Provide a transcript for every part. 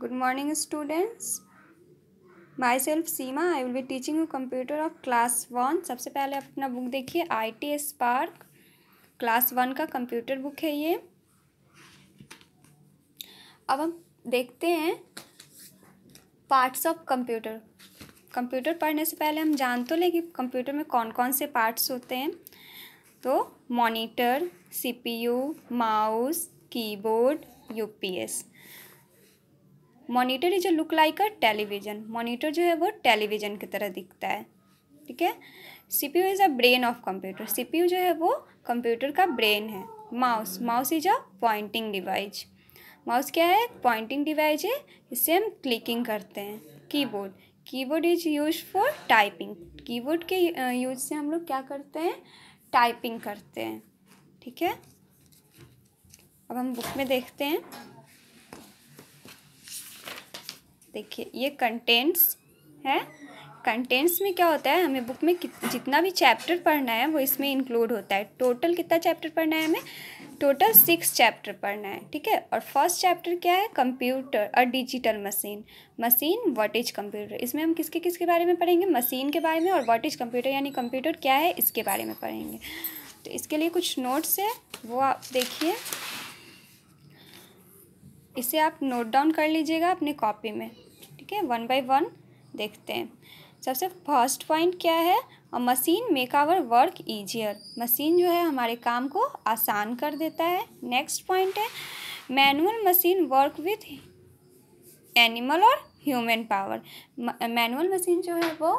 good morning students myself Seema I will be teaching you computer of class one सबसे पहले अपना book देखिए I T spark class one का computer book है ये अब हम देखते हैं पार्ट्स ऑफ कंप्यूटर कंप्यूटर पढ़ने से पहले हम जान तो लें कि कंप्यूटर में कौन कौन से पार्ट्स होते हैं तो monitor you mouse keyboard S monitor is a look like a television monitor जो है वो टेलीविजन की तरह दिखता है ठीक है C P U is a brain of computer C P U जो है वो कंप्यूटर का ब्रेन है mouse mouse is a pointing device mouse क्या है पॉइंटिंग डिवाइस है इससे हम क्लिकिंग करते हैं keyboard keyboard is use for typing keyboard के यूज से हम लोग क्या करते हैं टाइपिंग करते हैं ठीक है अब हम बुक में देखते हैं देखिए ये कंटेंट्स है कंटेंट्स में क्या होता है हमें बुक में जितना भी चैप्टर पढ़ना है वो इसमें इंक्लूड होता है टोटल कितना चैप्टर पढ़ना है हमें टोटल सिक्स चैप्टर पढ़ना है ठीक है और फर्स्ट चैप्टर क्या है कंप्यूटर और digital machine machine what is computer इसमें हम किसके किसके बारे में पढ़ेंगे मशीन के बारे में और व्हाट इज कंप्यूटर यानी कंप्यूटर क्या है इसके बारे में पढ़ेंगे तो इसके लिए कुछ नोट्स है वो आप देखिए इसे आप नोट डाउन कर लीजिएगा अपनी कॉपी में ठीक है वन बाय वन देखते हैं सबसे फर्स्ट पॉइंट क्या है a machine make our work easier machine जो है हमारे काम को आसान कर देता है नेक्स्ट पॉइंट है manual machine work with animal और ह्यूमन पावर मैनुअल मशीन जो है वो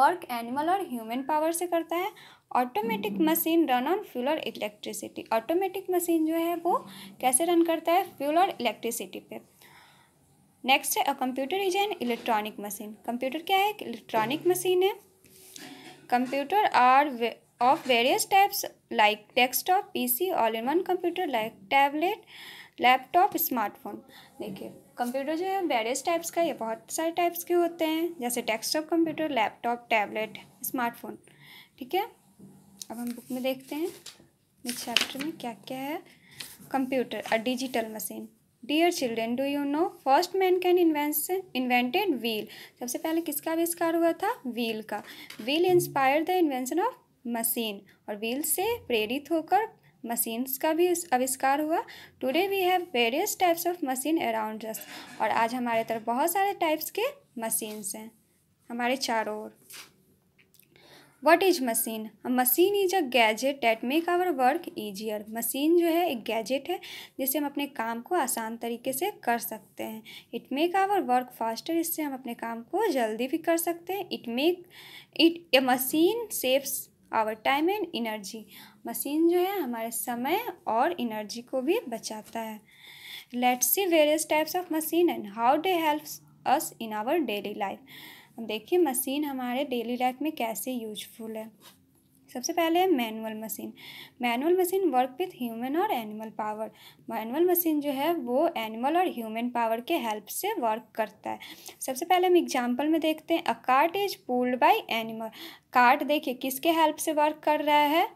वर्क एनिमल और ह्यूमन पावर से करता है automatic machine run on fuel और इलेक्ट्रिसिटी ऑटोमेटिक मशीन जो है वो कैसे रन करता है फ्यूल और इलेक्ट्रिसिटी पे नेक्स्ट है a computer is an electronic machine computer क्या है एक इलेक्ट्रॉनिक मशीन है computer are of various types like desktop PC all in one computer like tablet laptop smartphone देखिए कंप्यूटर जो है वेरियस टाइप्स का ये बहुत सारे टाइप्स के होते हैं जैसे desktop computer laptop tablet smartphone ठीक है अब हम बुक में देखते हैं इस चैप्टर में क्या क्या है computer a digital machine dear children do you know first man can invention invented wheel सबसे पहले किसका आविष्कार हुआ था व्हील का wheel inspire the invention of machine और व्हील से प्रेरित होकर मशीन्स का भी आविष्कार हुआ today we have various types of machine around us और आज हमारे तरफ बहुत सारे टाइप्स के मशीन्स हैं हमारे चारों ओर what is machine machine is a gadget that make our work easier machine जो है एक गैजेट है जिससे हम अपने काम को आसान तरीके से कर सकते हैं it make our work faster इससे हम अपने काम को जल्दी भी कर सकते हैं it make it a machine saves our time and energy machine जो है हमारे समय और इनर्जी को भी बचाता है let's see various types of machine and how they helps us in our daily life देखिए मशीन हमारे डेली लाइफ में कैसे यूजफुल है सबसे पहले है manual machine manual machine work with human और एनिमल पावर मैनुअल मशीन जो है वो एनिमल और ह्यूमन पावर के हेल्प से वर्क करता है सबसे पहले हम एग्जांपल में देखते हैं a cart is pulled by animal cart देखिए किसके हेल्प से वर्क कर रहा है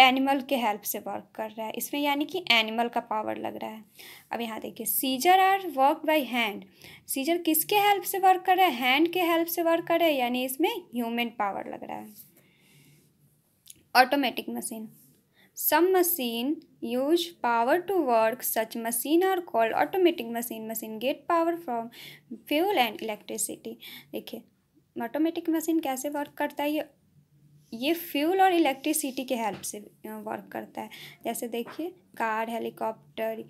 एनिमल के हेल्प से वर्क कर रहा है इसमें यानी कि एनिमल का पावर लग रहा है अब यहाँ देखिए scissor are work by hand scissor किसके हेल्प से वर्क कर रहा है हैंड के हेल्प से वर्क कर रहा है यानी इसमें ह्यूमन पावर लग रहा है automatic machine some machine use power to work such machine are called automatic machine machine get power from fuel and electricity देखिए ऑटोमेटिक मशीन कैसे वर्क करता है ये ये फ्यूल और इलेक्ट्रिसिटी के हेल्प से वर्क करता है जैसे देखिए car helicopter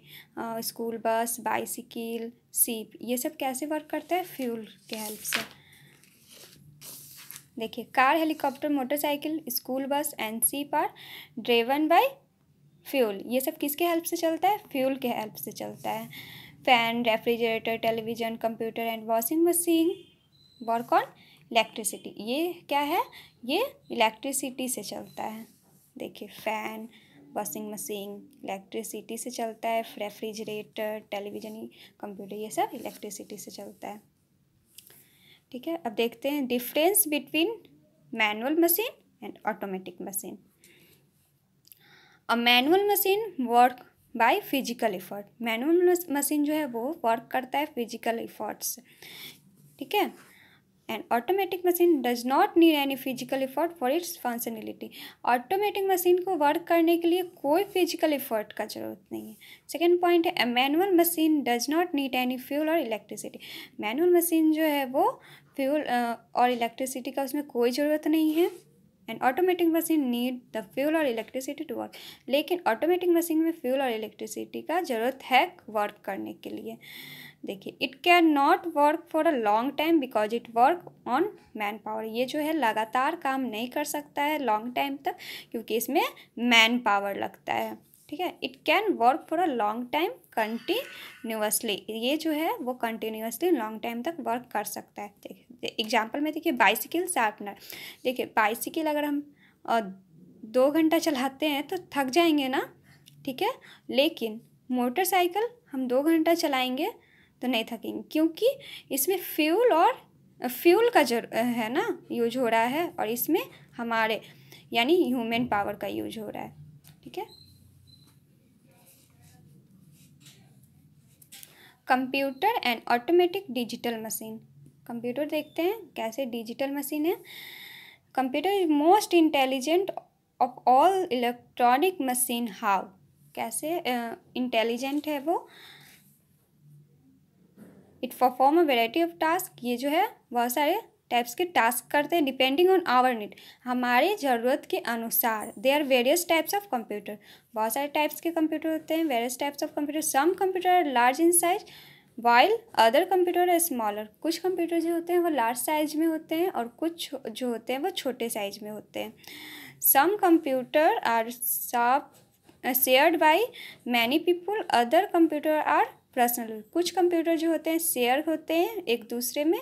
school bus bicycle ship ये सब कैसे वर्क करता है फ्यूल के हेल्प से देखिए car helicopter motorcycle school bus and ship are driven by fuel ये सब किसके हेल्प से चलता है फ्यूल के हेल्प से चलता है fan refrigerator television computer and washing machine work on electricity ये क्या है ये इलेक्ट्रिसिटी से चलता है देखिए फ़ैन वॉशिंग मशीन इलेक्ट्रिसिटी से चलता है रेफ्रिजरेटर टेलीविज़न कंप्यूटर ये सब इलेक्ट्रिसिटी से चलता है ठीक है अब देखते हैं difference between manual machine and automatic machine a manual machine work by physical effort manual machine जो है वो वर्क करता है फिजिकल इफर्ट्स ठीक है and automatic machine does not need any physical effort for its functionality automatic machine को work करने के लिए कोई फिजिकल इफर्ट का जरूरत नहीं है सेकेंड पॉइंट है manual machine does not need any fuel और इलेक्ट्रिसिटी मैनुअल मशीन जो है वो फ्यूल uh, और इलेक्ट्रिसिटी का उसमें कोई ज़रूरत नहीं है and automatic machine need the fuel और इलेक्ट्रिसिटी टू वर्क लेकिन ऑटोमेटिक मशीन में फ्यूल और इलेक्ट्रिसिटी का जरूरत है वर्क करने के लिए देखिए it can not work for a long time because it work on man power ये जो है लगातार काम नहीं कर सकता है लॉन्ग टाइम तक क्योंकि इसमें मैन पावर लगता है ठीक है it can work for a long time continuously ये जो है वो कंटिन्यूसली लॉन्ग टाइम तक वर्क कर सकता है देखिए एग्जाम्पल में देखिए बाइसिकल शार्पनर देखिए बाइसिकल अगर हम दो घंटा चलाते हैं तो थक जाएंगे ना ठीक है लेकिन मोटरसाइकिल हम दो घंटा चलाएंगे तो नहीं थकेंगे क्योंकि इसमें फ्यूल और फ्यूल का जर है ना यूज हो रहा है और इसमें हमारे यानी ह्यूमन पावर का यूज हो रहा है ठीक है computer and automatic digital machine computer देखते हैं कैसे डिजिटल मशीन है computer is most intelligent of all electronic machine how कैसे इंटेलिजेंट uh, है वो it perform a variety of task ये जो है बहुत सारे टाइप्स के टास्क करते हैं डिपेंडिंग ऑन आवर नीड हमारे ज़रूरत के अनुसार they are various types of computer बहुत सारे टाइप्स के कंप्यूटर होते हैं various types of computer some computer are large in size while other computer are smaller कुछ कंप्यूटर जो होते हैं वो लार्ज साइज में होते हैं और कुछ जो होते हैं वो छोटे साइज में होते हैं सम कंप्यूटर आर साफ shared by many people other computer are personal कुछ कंप्यूटर जो होते हैं शेयर होते हैं एक दूसरे में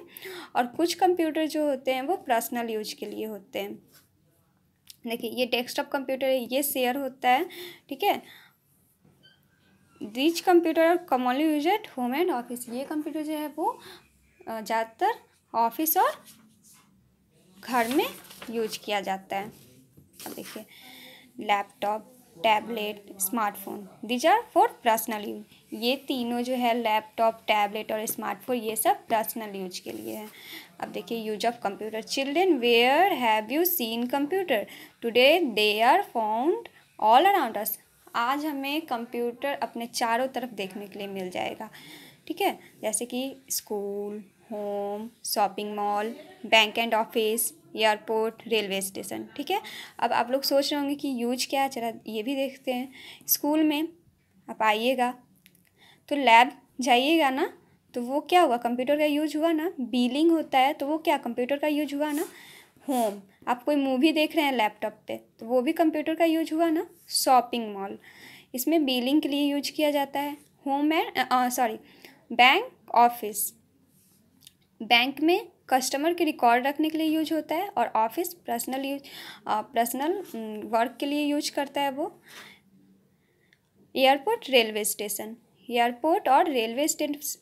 और कुछ कंप्यूटर जो होते हैं वो पर्सनल यूज के लिए होते हैं देखिए ये डेस्कटॉप कंप्यूटर है ये शेयर होता है ठीक है रिच कंप्यूटर और commonly use at home and office ये कंप्यूटर जो है वो ज़्यादातर ऑफिस और घर में यूज किया जाता है अब देखिए laptop tablet smartphone these are for personal use ये तीनों जो है लैपटॉप टैबलेट और स्मार्टफोन ये सब पर्सनल यूज के लिए है अब देखिए use of computer children where have you seen computer today they are found all around us आज हमें कंप्यूटर अपने चारों तरफ देखने के लिए मिल जाएगा ठीक है जैसे कि school home shopping mall bank and office airport railway station ठीक है अब आप लोग सोच रहे होंगे कि यूज क्या है चला ये भी देखते हैं स्कूल में आप आइएगा तो लैब जाइएगा ना तो वो क्या हुआ कंप्यूटर का यूज हुआ ना बिलिंग होता है तो वो क्या कंप्यूटर का यूज हुआ ना होम आप कोई मूवी देख रहे हैं लैपटॉप पे तो वो भी कंप्यूटर का यूज हुआ ना शॉपिंग मॉल इसमें बिलिंग के लिए यूज किया जाता है home and sorry bank office bank में कस्टमर के रिकॉर्ड रखने के लिए यूज होता है और office personal use personal work के लिए यूज करता है वो एयरपोर्ट रेलवे स्टेशन एयरपोर्ट और रेलवे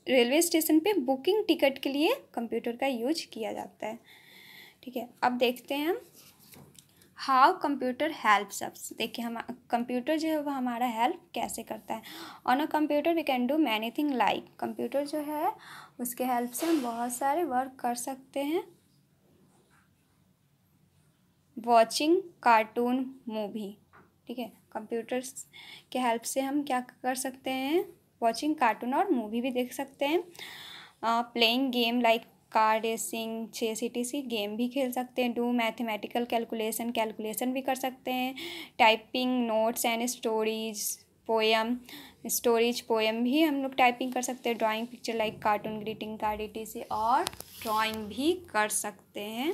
रेलवे स्टेशन पे बुकिंग टिकट के लिए कंप्यूटर का यूज किया जाता है ठीक है अब देखते हैं हम हाउ कंप्यूटर हेल्प सब्स देखिए हम कंप्यूटर जो है वह हमारा हेल्प कैसे करता है on a computer we can do many thing like computer जो है उसके हेल्प से हम बहुत सारे वर्क कर सकते हैं वॉचिंग कार्टून मूवी ठीक है कंप्यूटर्स के हेल्प से हम क्या कर सकते हैं वॉचिंग कार्टून और मूवी भी देख सकते हैं playing game like car racing छः टी सी गेम भी खेल सकते हैं डू मैथमेटिकल कैलकुलेशन कैलकुलेशन भी कर सकते हैं typing notes and stories poem stories poem भी हम लोग टाइपिंग कर सकते हैं drawing picture like cartoon greeting card ई और ड्राइंग भी कर सकते हैं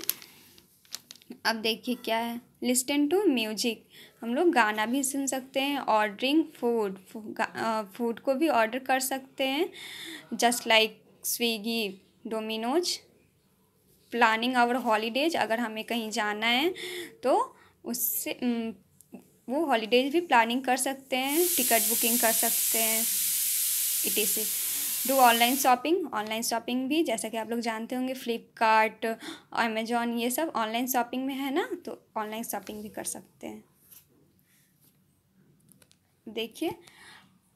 अब देखिए क्या है लिस्टन टू म्यूजिक हम लोग गाना भी सुन सकते हैं ऑर्डरिंग फूड फूड को भी ऑर्डर कर सकते हैं just like Swiggy Domino's planning our holidays अगर हमें कहीं जाना है तो उससे वो हॉलीडेज भी प्लानिंग कर सकते हैं टिकट बुकिंग कर सकते हैं it is do online shopping online shopping भी जैसा कि आप लोग जानते होंगे फ्लिपकार्ट अमेजोन ये सब ऑनलाइन शॉपिंग में है ना तो ऑनलाइन शॉपिंग भी कर सकते हैं देखिए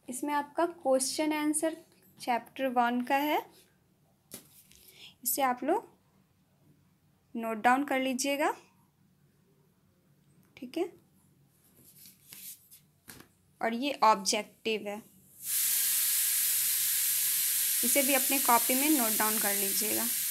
इसमें आपका क्वेश्चन आंसर चैप्टर वन का है इसे आप लोग नोट डाउन कर लीजिएगा ठीक है और ये ऑब्जेक्टिव है इसे भी अपने कॉपी में नोट डाउन कर लीजिएगा